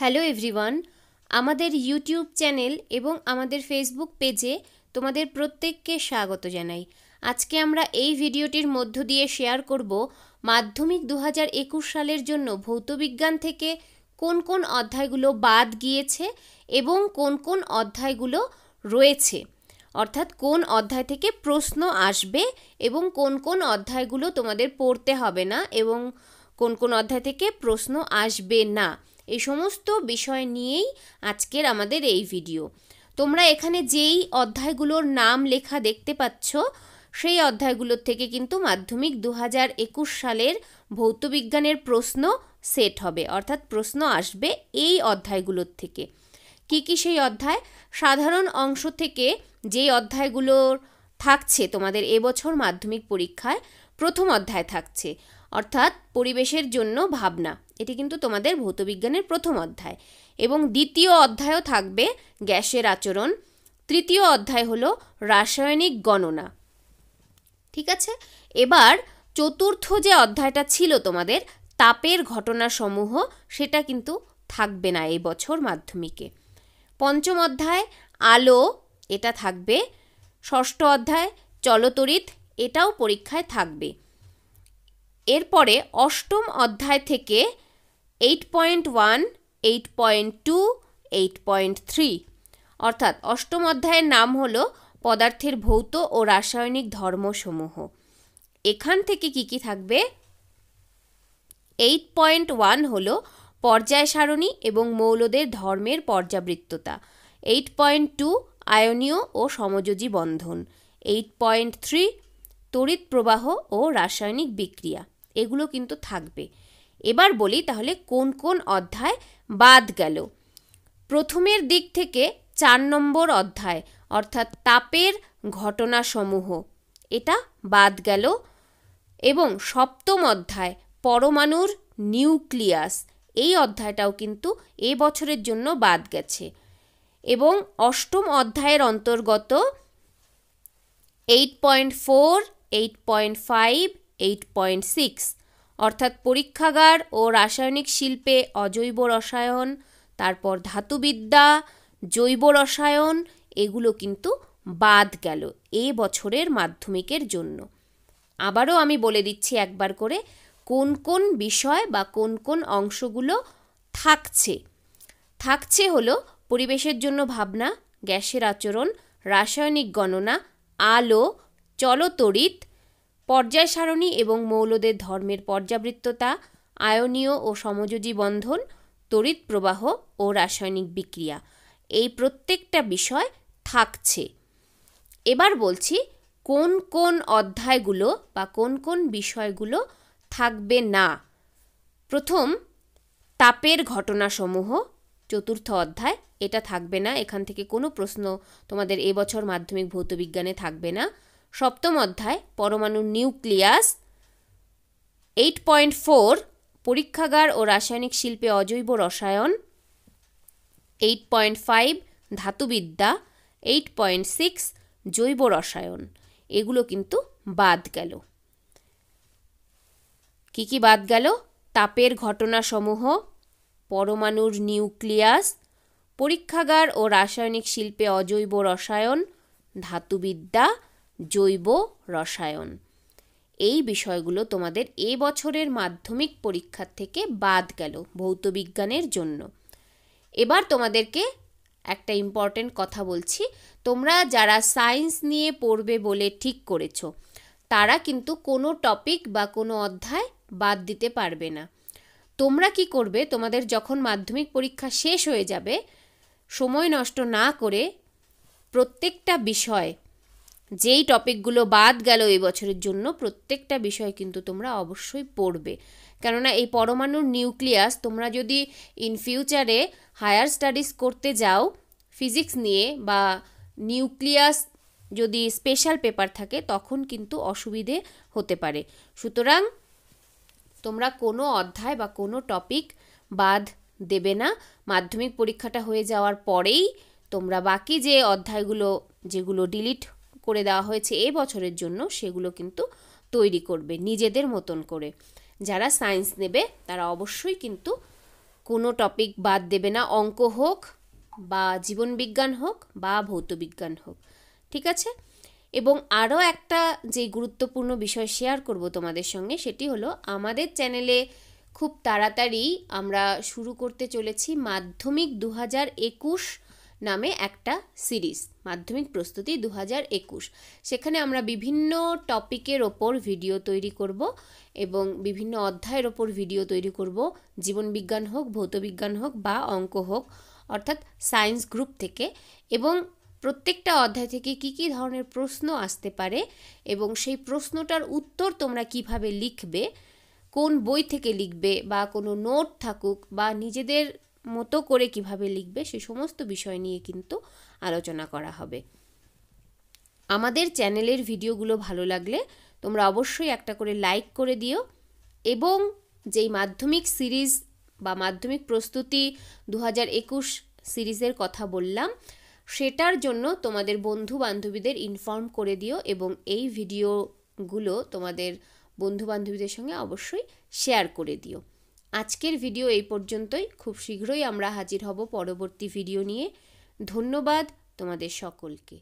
hello everyone আমাদের YouTube channel এবং আমাদের ফেসবুক পেজে তোমাদের প্রত্যেককে স্বাগত জানাই আজকে আমরা এই ভিডিওটির মধ্য দিয়ে শেয়ার করব মাধ্যমিক দু সালের জন্য ভৌতবিজ্ঞান থেকে কোন কোন অধ্যায়গুলো বাদ গিয়েছে এবং কোন কোন অধ্যায়গুলো রয়েছে অর্থাৎ কোন অধ্যায় থেকে প্রশ্ন আসবে এবং কোন কোন অধ্যায়গুলো তোমাদের পড়তে হবে না এবং কোন কোন অধ্যায় থেকে প্রশ্ন আসবে না এই সমস্ত বিষয় নিয়েই আজকের আমাদের এই ভিডিও তোমরা এখানে যেই অধ্যায়গুলোর নাম লেখা দেখতে পাচ্ছ সেই অধ্যায়গুলোর থেকে কিন্তু মাধ্যমিক দু একুশ সালের ভৌতবিজ্ঞানের প্রশ্ন সেট হবে অর্থাৎ প্রশ্ন আসবে এই অধ্যায়গুলোর থেকে কি কি সেই অধ্যায় সাধারণ অংশ থেকে যেই অধ্যায়গুলোর থাকছে তোমাদের এবছর মাধ্যমিক পরীক্ষায় প্রথম অধ্যায় থাকছে অর্থাৎ পরিবেশের জন্য ভাবনা এটি কিন্তু তোমাদের ভৌতবিজ্ঞানের প্রথম অধ্যায় এবং দ্বিতীয় অধ্যায়ও থাকবে গ্যাসের আচরণ তৃতীয় অধ্যায় হলো রাসায়নিক গণনা ঠিক আছে এবার চতুর্থ যে অধ্যায়টা ছিল তোমাদের তাপের ঘটনাসমূহ সেটা কিন্তু থাকবে না এই বছর মাধ্যমিকে পঞ্চম অধ্যায় আলো এটা থাকবে ষষ্ঠ অধ্যায় চলতরিত এটাও পরীক্ষায় থাকবে এরপরে অষ্টম অধ্যায় থেকে eight point one eight point two eight point three অর্থাৎ অষ্টম অধ্যায়ের নাম হলো পদার্থের ভৌত ও রাসায়নিক ধর্মসমূহ এখান থেকে কি কি থাকবে এইট পয়েন্ট ওয়ান হল পর্যায় সারণী এবং মৌলদের ধর্মের পর্যাবৃত্ততা এইট পয়েন্ট টু আয়নীয় ও সমযোজী বন্ধন এইট পয়েন্ট থ্রি তড়িৎ প্রবাহ ও রাসায়নিক বিক্রিয়া এগুলো কিন্তু থাকবে এবার বলি তাহলে কোন কোন অধ্যায় বাদ গেল প্রথমের দিক থেকে চার নম্বর অধ্যায় অর্থাৎ তাপের ঘটনাসমূহ এটা বাদ গেল এবং সপ্তম অধ্যায় পরমাণুর নিউক্লিয়াস এই অধ্যায়টাও কিন্তু এ বছরের জন্য বাদ গেছে এবং অষ্টম অধ্যায়ের অন্তর্গত eight point four eight point five eight point six অর্থাৎ পরীক্ষাগার ও রাসায়নিক শিল্পে অজৈব রসায়ন তারপর ধাতুবিদ্যা জৈব রসায়ন এগুলো কিন্তু বাদ গেল এ বছরের মাধ্যমিকের জন্য আবারও আমি বলে দিচ্ছি একবার করে কোন কোন বিষয় বা কোন কোন অংশগুলো থাকছে থাকছে হলো পরিবেশের জন্য ভাবনা গ্যাসের আচরণ রাসায়নিক গণনা আলো চলতরিত পর্যায় সারণী এবং মৌলদের ধর্মের পর্যাবৃত্ততা আয়নীয় ও সমযোজী বন্ধন তড়িৎ প্রবাহ ও রাসায়নিক বিক্রিয়া এই প্রত্যেকটা বিষয় থাকছে এবার বলছি কোন কোন অধ্যায়গুলো বা কোন কোন বিষয়গুলো থাকবে না প্রথম তাপের ঘটনাসমূহ চতুর্থ অধ্যায় এটা থাকবে না এখান থেকে কোনো প্রশ্ন তোমাদের এবছর মাধ্যমিক ভৌতবিজ্ঞানে থাকবে না সপ্তম অধ্যায় পরমাণু নিউক্লিয়াস এইট পয়েন্ট ফোর পরীক্ষাগার ও রাসায়নিক শিল্পে অজৈব রসায়ন এইট পয়েন্ট ফাইভ ধাতুবিদ্যা এইট পয়েন্ট সিক্স জৈব রসায়ন এগুলো কিন্তু বাদ গেল কি কি বাদ গেল তাপের ঘটনাসমূহ পরমাণুর নিউক্লিয়াস পরীক্ষাগার ও রাসায়নিক শিল্পে অজৈব রসায়ন ধাতুবিদ্যা জৈব রসায়ন এই বিষয়গুলো তোমাদের এ বছরের মাধ্যমিক পরীক্ষার থেকে বাদ গেল ভৌতবিজ্ঞানের জন্য এবার তোমাদেরকে একটা ইম্পর্টেন্ট কথা বলছি তোমরা যারা সায়েন্স নিয়ে পড়বে বলে ঠিক করেছো তারা কিন্তু কোনো টপিক বা কোনো অধ্যায় বাদ দিতে পারবে না তোমরা কি করবে তোমাদের যখন মাধ্যমিক পরীক্ষা শেষ হয়ে যাবে সময় নষ্ট না করে প্রত্যেকটা বিষয় যেই টপিকগুলো বাদ গেল এই বছরের জন্য প্রত্যেকটা বিষয় কিন্তু তোমরা অবশ্যই পড়বে কেননা এই পরমাণুর নিউক্লিয়াস তোমরা যদি ইন ফিউচারে হায়ার স্টাডিজ করতে যাও ফিজিক্স নিয়ে বা নিউক্লিয়াস যদি স্পেশাল পেপার থাকে তখন কিন্তু অসুবিধে হতে পারে সুতরাং তোমরা কোনো অধ্যায় বা কোনো টপিক বাদ দেবে না মাধ্যমিক পরীক্ষাটা হয়ে যাওয়ার পরেই তোমরা বাকি যে অধ্যায়গুলো যেগুলো ডিলিট করে দেওয়া হয়েছে এ বছরের জন্য সেগুলো কিন্তু তৈরি করবে নিজেদের মতন করে যারা সায়েন্স নেবে তারা অবশ্যই কিন্তু কোনো টপিক বাদ দেবে না অঙ্ক হোক বা জীবনবিজ্ঞান হোক বা ভৌতবিজ্ঞান হোক ঠিক আছে এবং আরও একটা যে গুরুত্বপূর্ণ বিষয় শেয়ার করব তোমাদের সঙ্গে সেটি হলো আমাদের চ্যানেলে খুব তাড়াতাড়ি আমরা শুরু করতে চলেছি মাধ্যমিক দু হাজার একুশ নামে একটা সিরিজ মাধ্যমিক প্রস্তুতি দু হাজার একুশ সেখানে আমরা বিভিন্ন টপিকের ওপর ভিডিও তৈরি করব এবং বিভিন্ন অধ্যায়ের ওপর ভিডিও তৈরি করব জীবনবিজ্ঞান হোক ভৌতবিজ্ঞান হোক বা অঙ্ক হোক অর্থাৎ সায়েন্স গ্রুপ থেকে এবং প্রত্যেকটা অধ্যায় থেকে কি কি ধরনের প্রশ্ন আসতে পারে এবং সেই প্রশ্নটার উত্তর তোমরা কিভাবে লিখবে কোন বই থেকে লিখবে বা কোনো নোট থাকুক বা নিজেদের মতো করে কিভাবে লিখবে সে সমস্ত বিষয় নিয়ে কিন্তু আলোচনা করা হবে আমাদের চ্যানেলের ভিডিওগুলো ভালো লাগলে তোমরা অবশ্যই একটা করে লাইক করে দিও এবং যেই মাধ্যমিক সিরিজ বা মাধ্যমিক প্রস্তুতি দু সিরিজের কথা বললাম সেটার জন্য তোমাদের বন্ধু বান্ধবীদের ইনফর্ম করে দিও এবং এই ভিডিওগুলো তোমাদের বন্ধু বান্ধবীদের সঙ্গে অবশ্যই শেয়ার করে দিও আজকের ভিডিও এই পর্যন্তই খুব শীঘ্রই আমরা হাজির হব পরবর্তী ভিডিও নিয়ে ধন্যবাদ তোমাদের সকলকে